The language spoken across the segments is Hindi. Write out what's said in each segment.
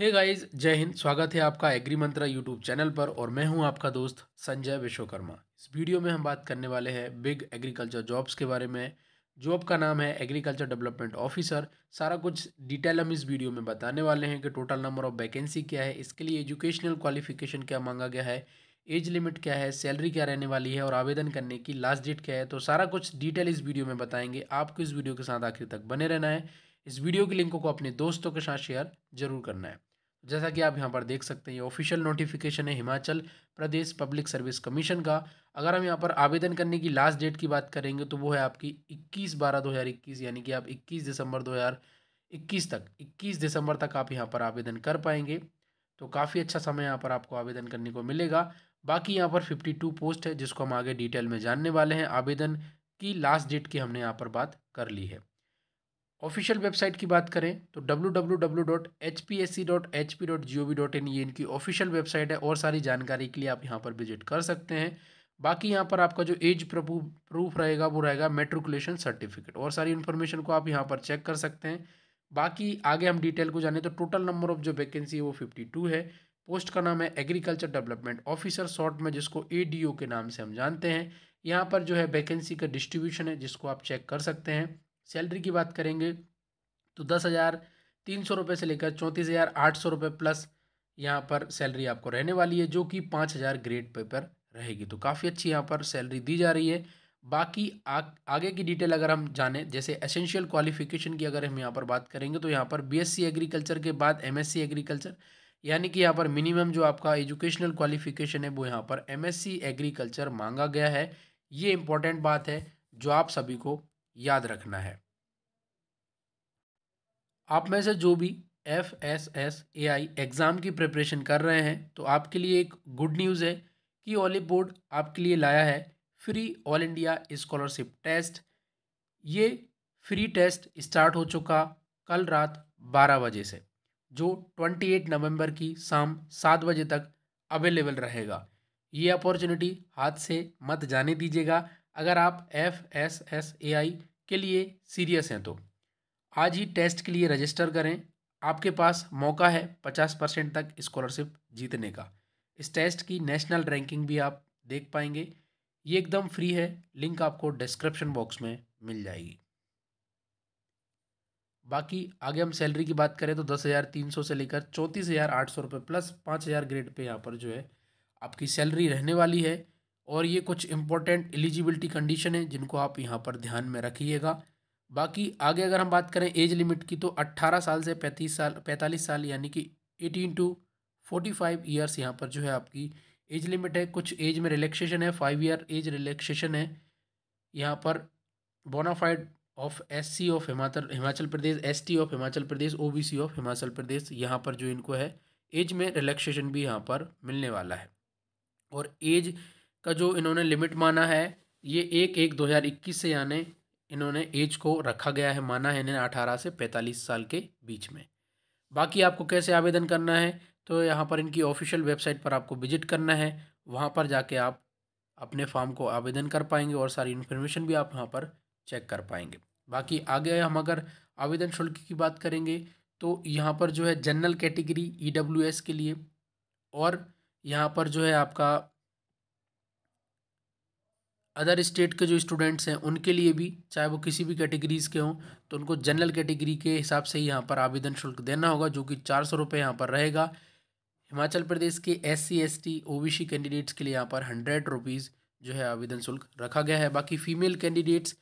हे गाइस जय हिंद स्वागत है आपका एग्री मंत्रा यूट्यूब चैनल पर और मैं हूं आपका दोस्त संजय विश्वकर्मा इस वीडियो में हम बात करने वाले हैं बिग एग्रीकल्चर जॉब्स के बारे में जॉब का नाम है एग्रीकल्चर डेवलपमेंट ऑफिसर सारा कुछ डिटेल हम इस वीडियो में बताने वाले हैं कि टोटल नंबर ऑफ वैकेंसी क्या है इसके लिए एजुकेशनल क्वालिफिकेशन क्या मांगा गया है एज लिमिट क्या है सैलरी क्या रहने वाली है और आवेदन करने की लास्ट डेट क्या है तो सारा कुछ डिटेल इस वीडियो में बताएंगे आपको इस वीडियो के साथ आखिर तक बने रहना है इस वीडियो की लिंक को अपने दोस्तों के साथ शेयर जरूर करना है जैसा कि आप यहाँ पर देख सकते हैं ये ऑफिशियल नोटिफिकेशन है Himachal Pradesh public service commission का अगर हम यहाँ पर आवेदन करने की लास्ट डेट की बात करेंगे तो वो है आपकी 21 बारह 2021 यानी कि आप 21 दिसंबर 2021 तक 21 दिसंबर तक आप यहाँ पर आवेदन कर पाएंगे तो काफ़ी अच्छा समय यहाँ पर आपको आवेदन करने को मिलेगा बाकी यहाँ पर फिफ्टी पोस्ट है जिसको हम आगे डिटेल में जानने वाले हैं आवेदन की लास्ट डेट की हमने यहाँ पर बात कर ली है ऑफिशियल वेबसाइट की बात करें तो www.hpsc.hp.gov.in ये इनकी ऑफिशियल वेबसाइट है और सारी जानकारी के लिए आप यहाँ पर विजिट कर सकते हैं बाकी यहाँ पर आपका जो एज प्रूफ रहेगा वो रहेगा मेट्रिकुलेशन सर्टिफिकेट और सारी इन्फॉर्मेशन को आप यहाँ पर चेक कर सकते हैं बाकी आगे हम डिटेल को जाने तो टोटल नंबर ऑफ जो वैकेंसी है वो फिफ्टी टू है पोस्ट का नाम है एग्रीकल्चर डेवलपमेंट ऑफिसर शॉर्ट में जिसको ए के नाम से हम जानते हैं यहाँ पर जो है वैकेंसी का डिस्ट्रीब्यूशन है जिसको आप चेक कर सकते हैं सैलरी की बात करेंगे तो दस हज़ार तीन सौ रुपये से लेकर चौंतीस हज़ार आठ सौ रुपये प्लस यहाँ पर सैलरी आपको रहने वाली है जो कि पाँच हज़ार ग्रेड पे पर रहेगी तो काफ़ी अच्छी यहाँ पर सैलरी दी जा रही है बाकी आ, आगे की डिटेल अगर हम जाने जैसे एसेंशियल क्वालिफिकेशन की अगर हम यहाँ पर बात करेंगे तो यहाँ पर बी एग्रीकल्चर के बाद एम एग्रीकल्चर यानी कि यहाँ पर मिनिमम जो आपका एजुकेशनल क्वालिफिकेशन है वो यहाँ पर एमएससी एग्रीकल्चर मांगा गया है ये इम्पॉर्टेंट बात है जो आप सभी को याद रखना है आप में से जो भी F S S A I exam की प्रिपरेशन कर रहे हैं तो आपके लिए एक गुड न्यूज़ है कि ऑलि बोर्ड आपके लिए लाया है free all India scholarship test ये फ्री टेस्ट स्टार्ट हो चुका कल रात बारह बजे से जो ट्वेंटी एट नवम्बर की शाम सात बजे तक अवेलेबल रहेगा ये अपॉर्चुनिटी हाथ से मत जाने दीजिएगा अगर आप F S S A I के लिए सीरियस हैं तो आज ही टेस्ट के लिए रजिस्टर करें आपके पास मौका है पचास परसेंट तक स्कॉलरशिप जीतने का इस टेस्ट की नेशनल रैंकिंग भी आप देख पाएंगे ये एकदम फ्री है लिंक आपको डिस्क्रिप्शन बॉक्स में मिल जाएगी बाकी आगे हम सैलरी की बात करें तो दस हज़ार तीन सौ से लेकर चौंतीस हज़ार आठ सौ रुपये प्लस पाँच हज़ार ग्रेड पे यहाँ पर जो है आपकी सैलरी रहने वाली है और ये कुछ इंपॉर्टेंट एलिजिबिलिटी कंडीशन है जिनको आप यहाँ पर ध्यान में रखिएगा बाकी आगे अगर हम बात करें एज लिमिट की तो 18 साल से 35 साल 45 साल यानी कि 18 टू 45 ईयर्स यहाँ पर जो है आपकी एज लिमिट है कुछ एज में रिलैक्सेशन है फाइव ईयर एज रिलैक्सेशन है यहाँ पर bonafide of S C of Himachal Himachal Pradesh S T of Himachal Pradesh O B C of Himachal Pradesh यहाँ पर जो इनको है एज में रिलैक्सेशन भी यहाँ पर मिलने वाला है और एज का जो इन्होंने लिमिट माना है ये एक एक इक्कीस से यानी इन्होंने एज को रखा गया है माना है इन्हें अठारह से पैंतालीस साल के बीच में बाकी आपको कैसे आवेदन करना है तो यहाँ पर इनकी ऑफिशियल वेबसाइट पर आपको विजिट करना है वहाँ पर जाके आप अपने फॉर्म को आवेदन कर पाएंगे और सारी इन्फॉर्मेशन भी आप वहाँ पर चेक कर पाएंगे बाकी आगे हम अगर आवेदन शुल्क की बात करेंगे तो यहाँ पर जो है जनरल कैटेगरी ई के लिए और यहाँ पर जो है आपका अदर स्टेट के जो स्टूडेंट्स हैं उनके लिए भी चाहे वो किसी भी कैटेगरीज़ के हों तो उनको जनरल कैटेगरी के हिसाब से ही यहाँ पर आवेदन शुल्क देना होगा जो कि चार सौ रुपये यहाँ पर रहेगा हिमाचल प्रदेश के S C S T O B C candidates के लिए यहाँ पर हंड्रेड रुपीज़ जो है आवेदन शुल्क रखा गया है बाकी female candidates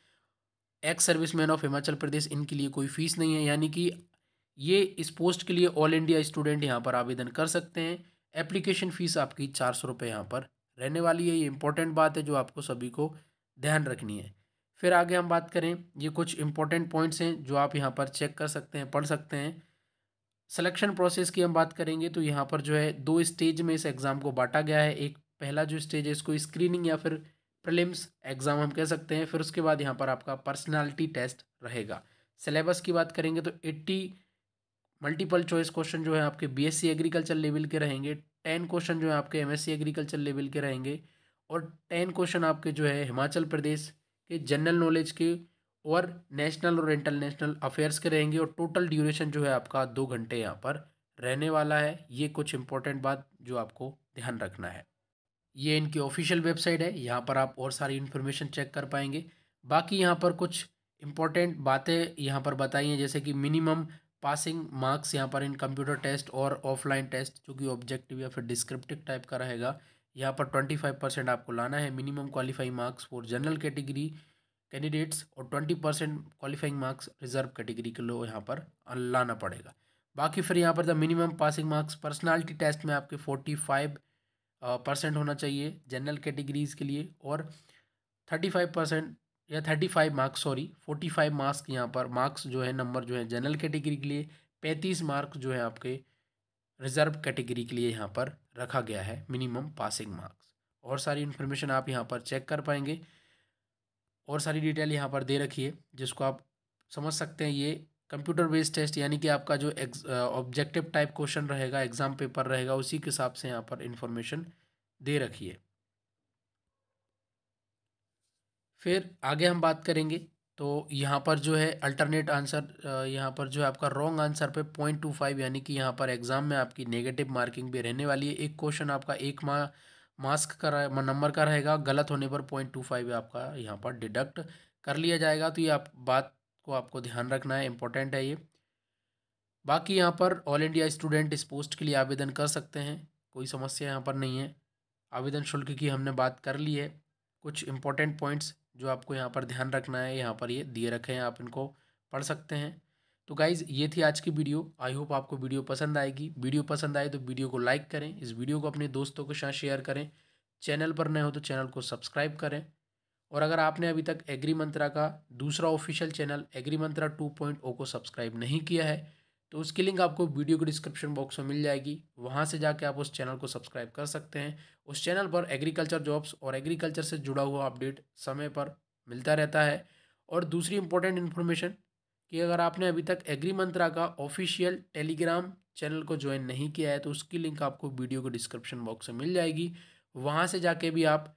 ex service man of Himachal Pradesh इनके लिए कोई फीस नहीं है यानी कि ये इस पोस्ट के लिए ऑल इंडिया स्टूडेंट यहाँ पर आवेदन कर सकते हैं एप्लीकेशन फ़ीस आपकी चार सौ रुपये यहाँ पर रहने वाली है ये इंपॉर्टेंट बात है जो आपको सभी को ध्यान रखनी है फिर आगे हम बात करें ये कुछ इंपॉर्टेंट पॉइंट्स हैं जो आप यहाँ पर चेक कर सकते हैं पढ़ सकते हैं सिलेक्शन प्रोसेस की हम बात करेंगे तो यहाँ पर जो है दो स्टेज में इस एग्ज़ाम को बांटा गया है एक पहला जो स्टेज है इसको स्क्रीनिंग या फिर प्रिलिम्स एग्ज़ाम हम कह सकते हैं फिर उसके बाद यहाँ पर आपका पर्सनालिटी टेस्ट रहेगा सिलेबस की बात करेंगे तो एट्टी मल्टीपल चॉइस क्वेश्चन जो है आपके बीएससी एग्रीकल्चर लेवल के रहेंगे टेन क्वेश्चन जो है आपके एमएससी एग्रीकल्चर लेवल के रहेंगे और टेन क्वेश्चन आपके जो है हिमाचल प्रदेश के जनरल नॉलेज के और नेशनल और इंटरनेशनल अफेयर्स के रहेंगे और टोटल ड्यूरेशन जो है आपका दो घंटे यहाँ पर रहने वाला है ये कुछ इंपॉर्टेंट बात जो आपको ध्यान रखना है ये इनकी ऑफिशियल वेबसाइट है यहाँ पर आप और सारी इन्फॉर्मेशन चेक कर पाएंगे बाकी यहाँ पर कुछ इंपॉर्टेंट बातें यहाँ पर बताई हैं जैसे कि मिनिमम पासिंग मार्क्स यहाँ पर इन कंप्यूटर टेस्ट और ऑफलाइन टेस्ट जो कि ऑब्जेक्टिव या फिर डिस्क्रिप्टिव टाइप का रहेगा यहाँ पर ट्वेंटी फाइव परसेंट आपको लाना है minimum qualifying marks for general category candidates और twenty percent qualifying marks reserve category के लोग यहाँ पर लाना पड़ेगा बाकी फिर यहाँ पर the minimum passing marks personality test में आपके फोर्टी फाइव परसेंट होना चाहिए जनरल कैटेगरीज़ के लिए और थर्टी फाइव परसेंट या thirty five marks sorry forty five marks यहाँ पर मार्क्स जो है नंबर जो है जनरल कैटेगरी के लिए पैंतीस मार्क्स जो है आपके रिजर्व कैटेगरी के लिए यहाँ पर रखा गया है मिनिमम पासिंग मार्क्स और सारी इन्फॉर्मेशन आप यहाँ पर चेक कर पाएंगे और सारी डिटेल यहाँ पर दे रखी है जिसको आप समझ सकते हैं ये कंप्यूटर बेस्ड टेस्ट यानी कि आपका जो ऑब्जेक्टिव टाइप क्वेश्चन रहेगा एग्ज़ाम पेपर रहेगा उसी के हिसाब से यहाँ पर इन्फॉर्मेशन दे रखी है फिर आगे हम बात करेंगे तो यहाँ पर जो है अल्टरनेट आंसर यहाँ पर जो है आपका रॉन्ग आंसर पे पॉइंट टू फाइव यानी कि यहाँ पर एग्ज़ाम में आपकी नेगेटिव मार्किंग भी रहने वाली है एक क्वेश्चन आपका एक मा मास्क का नंबर का रहेगा गलत होने पर पॉइंट टू फाइव आपका यहाँ पर डिडक्ट कर लिया जाएगा तो ये आप बात को आपको ध्यान रखना है इम्पोर्टेंट है ये बाकी यहाँ पर ऑल इंडिया स्टूडेंट इस पोस्ट के लिए आवेदन कर सकते हैं कोई समस्या यहाँ पर नहीं है आवेदन शुल्क की हमने बात कर ली है कुछ इम्पोर्टेंट पॉइंट्स जो आपको यहाँ पर ध्यान रखना है यहाँ पर ये दिए रखे हैं आप इनको पढ़ सकते हैं तो गाइज़ ये थी आज की वीडियो आई होप आपको वीडियो पसंद आएगी वीडियो पसंद आए तो वीडियो को लाइक करें इस वीडियो को अपने दोस्तों के साथ शेयर करें चैनल पर नए हो तो चैनल को सब्सक्राइब करें और अगर आपने अभी तक एग्री मंत्रा का दूसरा official channel Agri Mantra two point O को सब्सक्राइब नहीं किया है तो उसकी लिंक आपको वीडियो के डिस्क्रिप्शन बॉक्स में मिल जाएगी वहाँ से जाके आप उस चैनल को सब्सक्राइब कर सकते हैं उस चैनल पर एग्रीकल्चर जॉब्स और एग्रीकल्चर से जुड़ा हुआ अपडेट समय पर मिलता रहता है और दूसरी इंपॉर्टेंट इन्फॉर्मेशन कि अगर आपने अभी तक एग्री मंत्रा का ऑफिशियल टेलीग्राम चैनल को ज्वाइन नहीं किया है तो उसकी लिंक आपको वीडियो के डिस्क्रिप्शन बॉक्स में मिल जाएगी वहाँ से जाके भी आप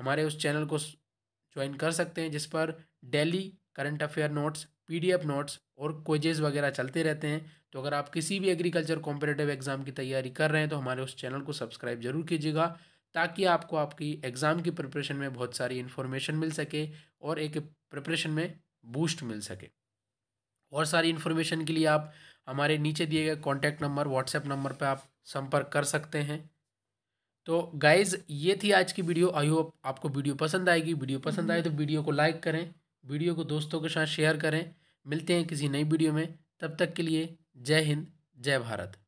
हमारे उस चैनल को ज्वाइन कर सकते हैं जिस पर daily current affair notes PDF notes और कोजेज वगैरह चलते रहते हैं तो अगर आप किसी भी एग्रीकल्चर कॉम्पिटेटिव एग्ज़ाम की तैयारी कर रहे हैं तो हमारे उस चैनल को सब्सक्राइब जरूर कीजिएगा ताकि आपको आपकी एग्ज़ाम की प्रिपरेशन में बहुत सारी इन्फॉर्मेशन मिल सके और एक प्रिपरेशन में बूस्ट मिल सके और सारी इन्फॉर्मेशन के लिए आप हमारे नीचे दिए गए कॉन्टैक्ट नंबर व्हाट्सएप नंबर पर आप संपर्क कर सकते हैं तो गाइज़ ये थी आज की वीडियो आई होप आपको वीडियो पसंद आएगी वीडियो पसंद आए तो वीडियो हम्म। को लाइक करें वीडियो को दोस्तों के साथ शेयर करें मिलते हैं किसी नई वीडियो में तब तक के लिए जय हिंद जय भारत